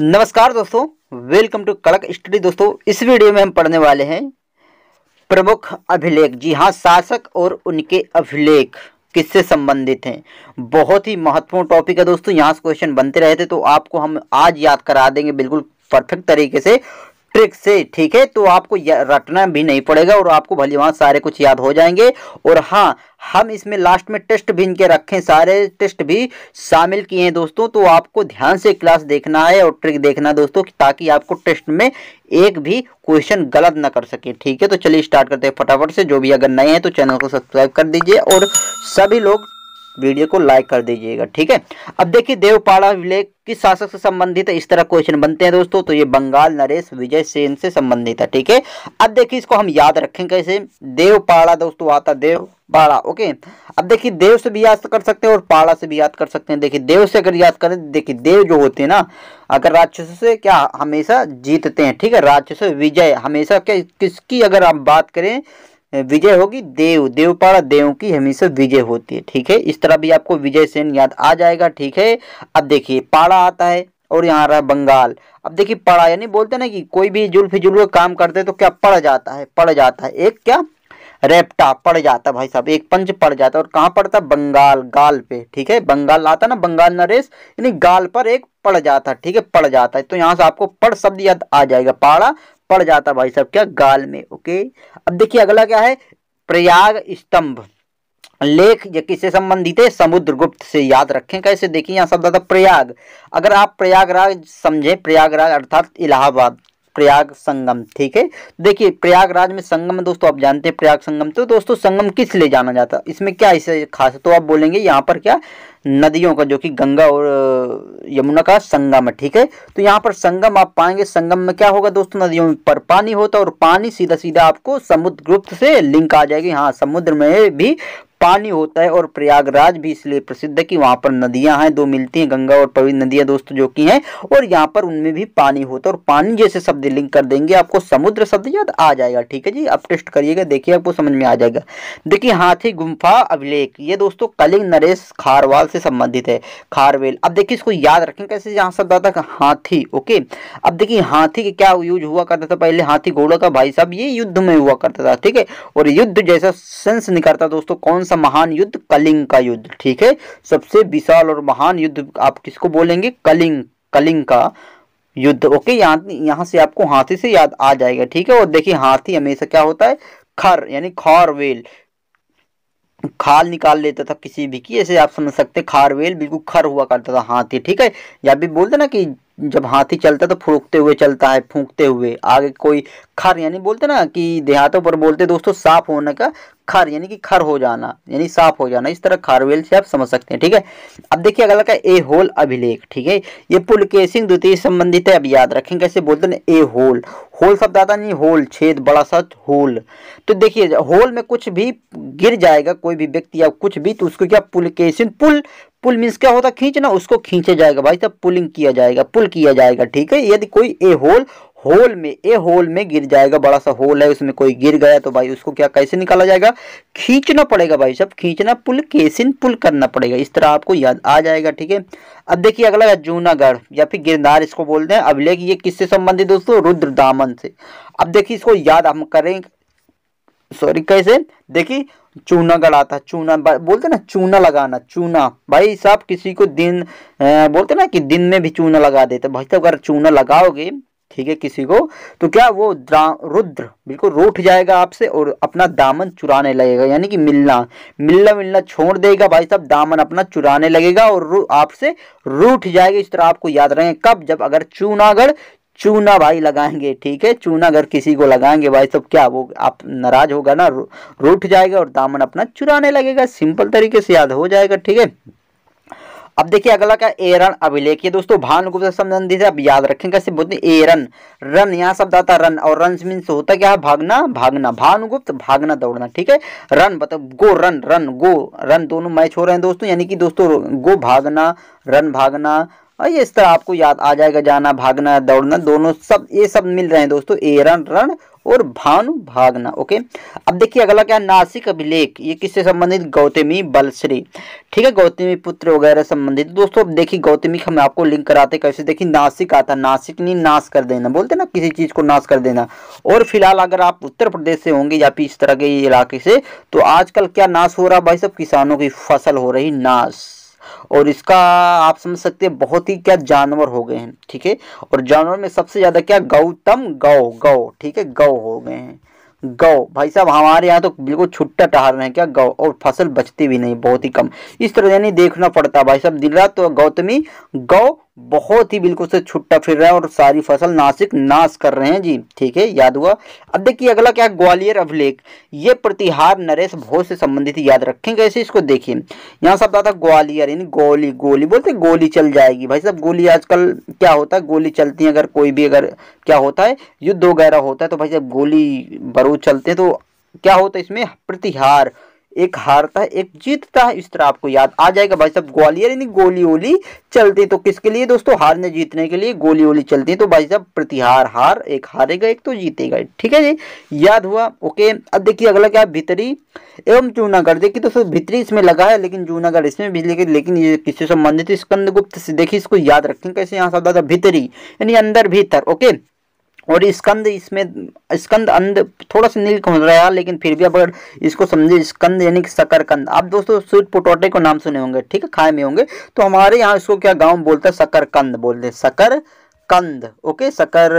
नमस्कार दोस्तों welcome to कड़क स्टडी दोस्तों इस वीडियो में हम पढ़ने वाले हैं प्रमुख अभिलेख जी हाँ शासक और उनके अभिलेख किससे संबंधित हैं बहुत ही महत्वपूर्ण टॉपिक है दोस्तों यहाँ से क्वेश्चन बनते रहे थे तो आपको हम आज याद करा देंगे बिल्कुल परफेक्ट तरीके से ट्रिक से ठीक है तो आपको रटना भी नहीं पड़ेगा और आपको भली वहाँ सारे कुछ याद हो जाएंगे और हाँ हम इसमें लास्ट में टेस्ट भी इनके रखें सारे टेस्ट भी शामिल किए हैं दोस्तों तो आपको ध्यान से क्लास देखना है और ट्रिक देखना है दोस्तों ताकि आपको टेस्ट में एक भी क्वेश्चन गलत ना कर सके ठीक है तो चलिए स्टार्ट करते हैं फटाफट से जो भी अगर नए हैं तो चैनल को सब्सक्राइब कर दीजिए और सभी लोग वीडियो को लाइक कर दीजिएगा ठीक है अब देखिए देवपाड़ा विलेख किस शासक से संबंधित है इस तरह क्वेश्चन बनते हैं दोस्तों तो ये बंगाल नरेश विजय सेन से संबंधित है ठीक है अब देखिए इसको हम याद रखें कैसे देवपाड़ा दोस्तों आता देव पाड़ा ओके अब देखिए देव से भी याद कर सकते हैं और पाड़ा से भी याद कर सकते हैं देखिए देव से अगर याद करें देखिए देव जो होते हैं ना अगर राक्षस से क्या हमेशा जीतते हैं ठीक है राक्षस विजय हमेशा क्या किसकी अगर आप बात करें विजय होगी देव देवपाड़ा देव की हमेशा विजय होती है ठीक है इस तरह भी आपको विजय सेन याद आ जाएगा ठीक है अब देखिए पाड़ा आता है और यहाँ रहा बंगाल अब देखिए पड़ा यानी बोलते ना कि कोई भी जुल जुल्फ काम करते तो क्या पड़ जाता है पड़ जाता है एक क्या रेप्टा पड़ जाता भाई साहब एक पंच पड़ जाता और कहाँ पड़ता बंगाल गाल पे ठीक है बंगाल आता ना बंगाल नरेश यानी गाल पर एक पड़ जाता ठीक है पड़ जाता है तो यहाँ से आपको पड़ शब्द याद आ जाएगा पाड़ा पड़ जाता भाई साहब क्या गाल में ओके अब देखिए अगला क्या है प्रयाग स्तंभ लेख ये किससे संबंधित है समुद्रगुप्त से याद रखें कैसे देखिए यहाँ शब्द आता प्रयाग अगर आप प्रयागराज समझे प्रयागराज अर्थात इलाहाबाद प्रयाग संगम ठीक है देखिए प्रयागराज में संगम दोस्तों आप जानते हैं प्रयाग संगम तो दोस्तों संगम किस लिए जाना जाता है इसमें क्या इसे खास है तो आप बोलेंगे यहाँ पर क्या नदियों का जो कि गंगा और यमुना का संगम है ठीक है तो यहाँ पर संगम आप पाएंगे संगम में क्या होगा दोस्तों नदियों पर पानी होता है और पानी सीधा सीधा आपको समुद्र गुप्त से लिंक आ जाएगी हाँ समुद्र में भी पानी होता है और प्रयागराज भी इसलिए प्रसिद्ध है कि वहाँ पर नदियाँ हैं दो मिलती हैं गंगा और पवित्र नदियाँ दोस्तों जो की हैं और यहाँ पर उनमें भी पानी होता है और पानी जैसे शब्द लिंक कर देंगे आपको समुद्र शब्द याद आ जाएगा ठीक है जी आप टेस्ट करिएगा देखिए आपको समझ में आ जाएगा देखिए हाथी गुम्फा अभिलेख ये दोस्तों कलिंग नरेश खारवाल से संबंधित है खारवेल अब देखिए इसको याद रखें कैसे यहाँ शब्द आता है हाथी ओके अब देखिए हाथी के क्या यूज हुआ करता था पहले हाथी घोड़ा का भाई साहब ये युद्ध में हुआ करता था ठीक है और युद्ध जैसा सेंस निकलता दोस्तों कौन सा महान युद्ध कलिंग का युद्ध ठीक है सबसे विशाल और महान युद्ध आप किसको बोलेंगे कलिंग कलिंग का युद्ध ओके यहाँ यहाँ से आपको हाथी से याद आ जाएगा ठीक है और देखिए हाथी हमेशा क्या होता है खर यानी खौरवेल खाल निकाल लेता था किसी भी की ऐसे आप समझ सकते हैं खारवेल बिल्कुल खर हुआ करता था हाथी ठीक है या भी बोलते ना कि जब हाथी चलता है तो फूकते हुए चलता है फूकते हुए आगे कोई खर यानी बोलते ना कि देहातों पर बोलते दोस्तों साफ होने का खर यानी कि खर हो जाना यानी साफ हो जाना इस तरह खारवेल से आप समझ सकते हैं ठीक है अब देखिए अगला का ए होल अभिलेख ठीक है ये सिंह द्वितीय संबंधित है अब याद रखें कैसे बोलते ना ए होल होल शब्द आता नहीं होल छेद बड़ा सा होल तो देखिए होल में कुछ भी गिर जाएगा कोई भी व्यक्ति या कुछ भी तो उसको क्या पुलकेसिंग पुल पुल मीन्स क्या होता है खींचना उसको खींचा जाएगा भाई साहब पुलिंग किया जाएगा पुल किया जाएगा ठीक है यदि कोई ए होल होल में ए होल में गिर जाएगा बड़ा सा होल है उसमें कोई गिर गया तो भाई उसको क्या कैसे निकाला जाएगा खींचना पड़ेगा भाई साहब खींचना पुल केसिन पुल करना पड़ेगा इस तरह आपको याद आ जाएगा ठीक है अब देखिए अगला है जूनागढ़ या फिर गिरनार इसको बोलते हैं अब लेकिन ये किससे संबंधित दोस्तों रुद्र दामन से अब देखिए इसको याद हम करें सॉरी कैसे देखिए चूना गड़ाता चूना बोलते ना चूना लगाना चूना भाई साहब किसी को दिन बोलते ना कि दिन में भी चूना लगा देते भाई साहब अगर चूना लगाओगे ठीक है किसी को तो क्या वो रुद्र बिल्कुल रूठ जाएगा आपसे और अपना दामन चुराने लगेगा यानी कि मिलना मिलना मिलना छोड़ देगा भाई साहब दामन अपना चुराने लगेगा और आपसे रूठ जाएगा इस तरह आपको याद रहेगा कब जब अगर चूनागढ़ चूना भाई लगाएंगे ठीक है चूना अगर किसी को लगाएंगे भाई तो क्या वो आप नाराज होगा ना रूठ जाएगा और दामन अपना चुराने लगेगा सिंपल तरीके से याद हो जाएगा ठीक है अब देखिए अगला का एरन अभिलेख ये दोस्तों भानुगुप्त संबंधित है अब याद रखें कैसे बोलते एरन रन यहाँ शब्द आता है रन और रन मीन्स होता क्या है भागना भागना भानुगुप्त भागना दौड़ना ठीक है रन मतलब go run run go run दोनों मैच हो रहे हैं दोस्तों यानी कि दोस्तों गो भागना रन भागना और ये इस तरह आपको याद आ जाएगा जाना भागना दौड़ना दोनों सब ये सब मिल रहे हैं दोस्तों एरण रण और भानु भागना ओके अब देखिए अगला क्या नासिक अभिलेख ये किससे संबंधित गौतमी बलश्री ठीक है गौतमी पुत्र वगैरह संबंधित दोस्तों अब देखिए गौतमी हम आपको लिंक कराते कैसे देखिए नासिक आता नासिक नहीं नाश कर देना बोलते ना किसी चीज को नाश कर देना और फिलहाल अगर आप उत्तर प्रदेश से होंगे या फिर इस तरह के इलाके से तो आजकल क्या नाश हो रहा भाई सब किसानों की फसल हो रही नाश और इसका आप समझ सकते हैं बहुत ही क्या जानवर हो गए हैं ठीक है और जानवर में सबसे ज़्यादा क्या गौतम गौ गौ ठीक है गौ हो गए हैं गौ भाई साहब हमारे यहाँ तो बिल्कुल छुट्टा टहर रहे हैं क्या गौ और फसल बचती भी नहीं बहुत ही कम इस तरह यानी देखना पड़ता है भाई साहब दिन रात तो गौतमी गौ बहुत ही बिल्कुल से छुट्टा फिर रहा है और सारी फसल नासिक नाश कर रहे हैं जी ठीक है याद हुआ अब देखिए अगला क्या ग्वालियर अभिलेख ये प्रतिहार नरेश भोज से संबंधित याद रखें कैसे इसको देखिए यहाँ सब आता ग्वालियर यानी गोली गोली बोलते गोली चल जाएगी भाई साहब गोली आजकल क्या होता है गोली चलती है अगर कोई भी अगर क्या होता है युद्ध वगैरह होता है तो भाई साहब गोली बरूद चलते हैं तो क्या होता है इसमें प्रतिहार एक हारता है एक जीतता है इस तरह आपको याद आ जाएगा भाई साहब ग्वालियर यानी गोली ओली चलती तो किसके लिए दोस्तों हारने जीतने के लिए गोली ओली चलती तो भाई साहब प्रतिहार हार एक हारेगा एक तो जीतेगा ठीक है जी याद हुआ ओके अब देखिए अगला क्या भितरी एवं जूनागढ़ देखिए दोस्तों भितरी इसमें लगा है लेकिन जूनागढ़ इसमें भी लेकिन लेकिन ये किससे संबंधित स्कंद गुप्त से देखिए इसको याद रखें कैसे यहाँ शब्द आता भितरी यानी अंदर भीतर ओके और स्कंद इसमें स्कंद अंध थोड़ा सा नील हो रहा है लेकिन फिर भी अब अगर इसको समझे स्कंद यानी कि शकरकंद आप दोस्तों स्वीट पोटोटे को नाम सुने होंगे ठीक है खाए में होंगे तो हमारे यहाँ इसको क्या गाँव बोलता है शकरकंद बोलते हैं कंद ओके शकर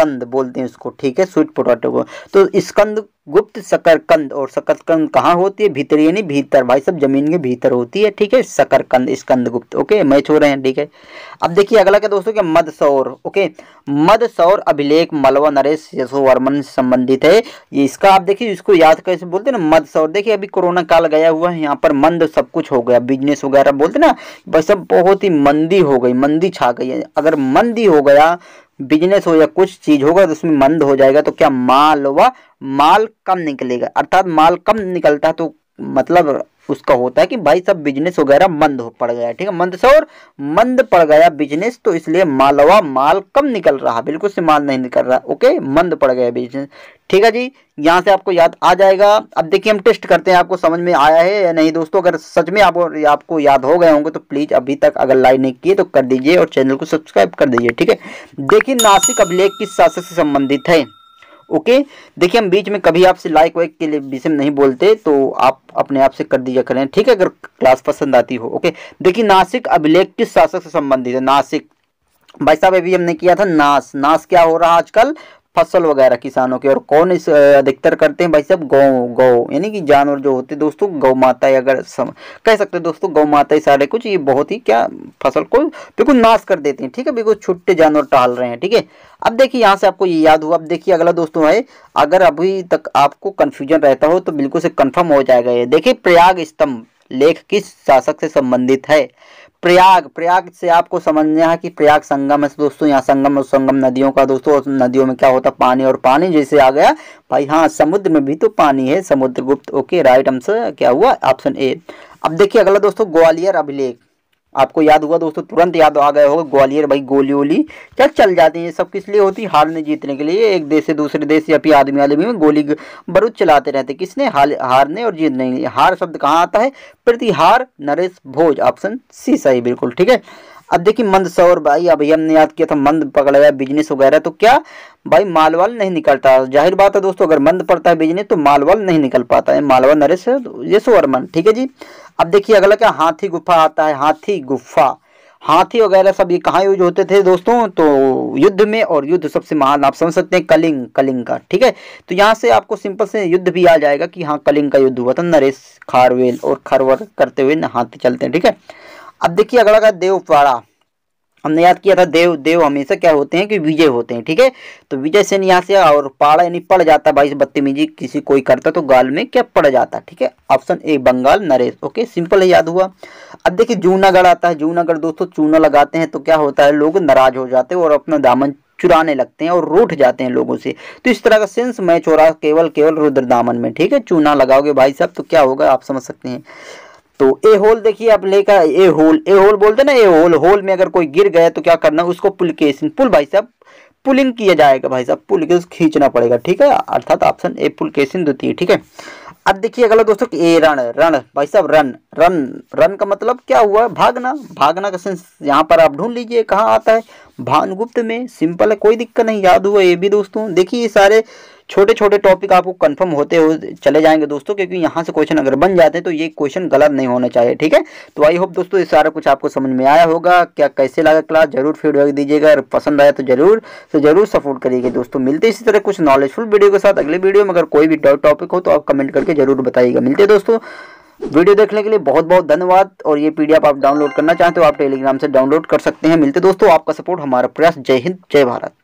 शकरकंद बोलते हैं उसको ठीक है स्वीट पोटैटो को तो स्कंद गुप्त शकरकंद और शकरकंद कहाँ होती है भीतर यानी भीतर भाई सब जमीन के भीतर होती है ठीक है शकरकंद स्कंद गुप्त ओके मैच हो रहे हैं ठीक है अब देखिए अगला क्या दोस्तों के मदसौर ओके मदसौर अभिलेख मलवा नरेश यशोवर्मन से संबंधित है ये इसका आप देखिए इसको याद कैसे बोलते हैं ना मदसौर देखिए अभी कोरोना काल गया हुआ है यहाँ पर मंद सब कुछ हो गया बिजनेस वगैरह बोलते ना भाई सब बहुत ही मंदी हो गई मंदी छा गई अगर मंदी हो गया बिजनेस हो या कुछ चीज होगा तो उसमें मंद हो जाएगा तो क्या माल व माल कम निकलेगा अर्थात माल कम निकलता है तो मतलब उसका होता है कि भाई सब बिजनेस वगैरह मंद हो पड़ गया ठीक है मंद और मंद पड़ गया बिजनेस तो इसलिए मालवा माल कम निकल रहा बिल्कुल से माल नहीं निकल रहा ओके मंद पड़ गया बिजनेस ठीक है जी यहाँ से आपको याद आ जाएगा अब देखिए हम टेस्ट करते हैं आपको समझ में आया है या नहीं दोस्तों अगर सच में आप आपको याद हो गए होंगे तो प्लीज़ अभी तक अगर लाइक नहीं किए तो कर दीजिए और चैनल को सब्सक्राइब कर दीजिए ठीक है देखिए नासिक अभिलेख किस शासक से संबंधित है ओके देखिए हम बीच में कभी आपसे लाइक वाइक के लिए विषय में नहीं बोलते तो आप अपने आप से कर दिया करें ठीक है अगर क्लास पसंद आती हो ओके देखिए नासिक अभिलेख किस शासक से संबंधित है नासिक भाई साहब अभी हमने किया था नास नास क्या हो रहा आजकल फसल वगैरह किसानों के और कौन इस अधिकतर करते हैं भाई साहब गौ गौ यानी कि जानवर जो होते हैं दोस्तों गौ माता अगर सम कह सकते हैं दोस्तों गौ माता सारे कुछ ये बहुत ही क्या फसल को बिल्कुल नाश कर देती हैं ठीक है बिल्कुल छुट्टे जानवर टाल रहे हैं ठीक है अब देखिए यहाँ से आपको ये याद हुआ अब देखिए अगला दोस्तों है अगर अभी तक आपको कन्फ्यूजन रहता हो तो बिल्कुल से कन्फर्म हो जाएगा ये देखिए प्रयाग स्तंभ लेख किस शासक से संबंधित है प्रयाग प्रयाग से आपको समझना है कि प्रयाग संगम है तो दोस्तों यहाँ संगम और संगम नदियों का दोस्तों और नदियों में क्या होता है पानी और पानी जैसे आ गया भाई हाँ समुद्र में भी तो पानी है समुद्र गुप्त ओके राइट आंसर क्या हुआ ऑप्शन ए अब देखिए अगला दोस्तों ग्वालियर अभिलेख आपको याद हुआ दोस्तों तुरंत याद आ गए होगा ग्वालियर भाई गोली वोली क्या चल जाते हैं ये सब किस लिए होती हारने जीतने के लिए एक देश से दूसरे देश या फिर आदमी आदमी में गोली बरूद चलाते रहते किसने हाल हारने और जीतने के लिए हार शब्द कहाँ आता है प्रतिहार नरेश भोज ऑप्शन सी सही बिल्कुल ठीक है अब देखिए मंद सौर भाई अब हमने याद किया था मंद पकड़ा गया बिजनेस वगैरह तो क्या भाई मालवाल नहीं निकलता जाहिर बात है दोस्तों अगर मंद पड़ता है बिजनेस तो मालवाल नहीं निकल पाता है मालवा नरेश ये सोवरमन ठीक है जी अब देखिए अगला क्या हाथी गुफा आता है हाथी गुफा हाथी वगैरह सब ये कहाँ यूज होते थे दोस्तों तो युद्ध में और युद्ध सबसे महान आप समझ सकते हैं कलिंग कलिंग का ठीक है तो यहाँ से आपको सिंपल से युद्ध भी आ जाएगा कि हाँ कलिंग का युद्ध हुआ था नरेश खारवेल और खरवर करते हुए हाथी चलते हैं ठीक है अब देखिए अगला का देवपाड़ा हमने याद किया था देव देव हमेशा क्या होते हैं कि विजय होते हैं ठीक है तो विजय सेन यहाँ से और पाड़ा यानी पड़ जाता भाई बदतमीजी किसी कोई करता तो गाल में क्या पड़ जाता ठीक है option A Bengal Naresh okay simple है याद हुआ अब देखिए जूनागढ़ आता है जूनागढ़ दोस्तों चूना लगाते हैं तो क्या होता है लोग नाराज हो जाते हैं और अपना दामन चुराने लगते हैं और रूठ जाते हैं लोगों से तो इस तरह का सेंस मैच हो रहा केवल केवल रुद्र दामन में ठीक है चूना लगाओगे भाई साहब तो क्या होगा आप समझ सकते हैं तो ए होल देखिए आप लेकर ए होल ए होल बोलते ना ए होल होल में अगर कोई गिर गया तो क्या करना उसको पुलकेशन पुल भाई साहब पुलिंग किया जाएगा भाई साहब पुल के खींचना पड़ेगा ठीक है अर्थात ऑप्शन ए पुलकेशन देती है ठीक है अब देखिए अगला दोस्तों ए रन रन भाई साहब रन रन रन का मतलब क्या हुआ भागना भागना का सेंस यहाँ पर आप ढूंढ लीजिए कहाँ आता है भानुगुप्त में सिंपल है कोई दिक्कत नहीं याद हुआ ये भी दोस्तों देखिए ये सारे छोटे छोटे टॉपिक आपको कंफर्म होते हो चले जाएंगे दोस्तों क्योंकि यहाँ से क्वेश्चन अगर बन जाते हैं तो ये क्वेश्चन गलत नहीं होना चाहिए ठीक है तो आई होप दोस्तों ये सारा कुछ आपको समझ में आया होगा क्या कैसे लगा क्लास जरूर फीडबैक दीजिएगा अगर पसंद आया तो जरूर तो जरूर सपोर्ट करिएगा दोस्तों मिलते इसी तरह कुछ नॉलेजफुल वीडियो के साथ अगले वीडियो में अगर कोई भी टॉपिक हो तो आप कमेंट करके जरूर बताइएगा मिलते दोस्तों वीडियो देखने के लिए बहुत बहुत धन्यवाद और ये पीडीएफ आप डाउनलोड करना चाहते हो आप टेलीग्राम से डाउनलोड कर सकते हैं मिलते दोस्तों आपका सपोर्ट हमारा प्रयास जय हिंद जय भारत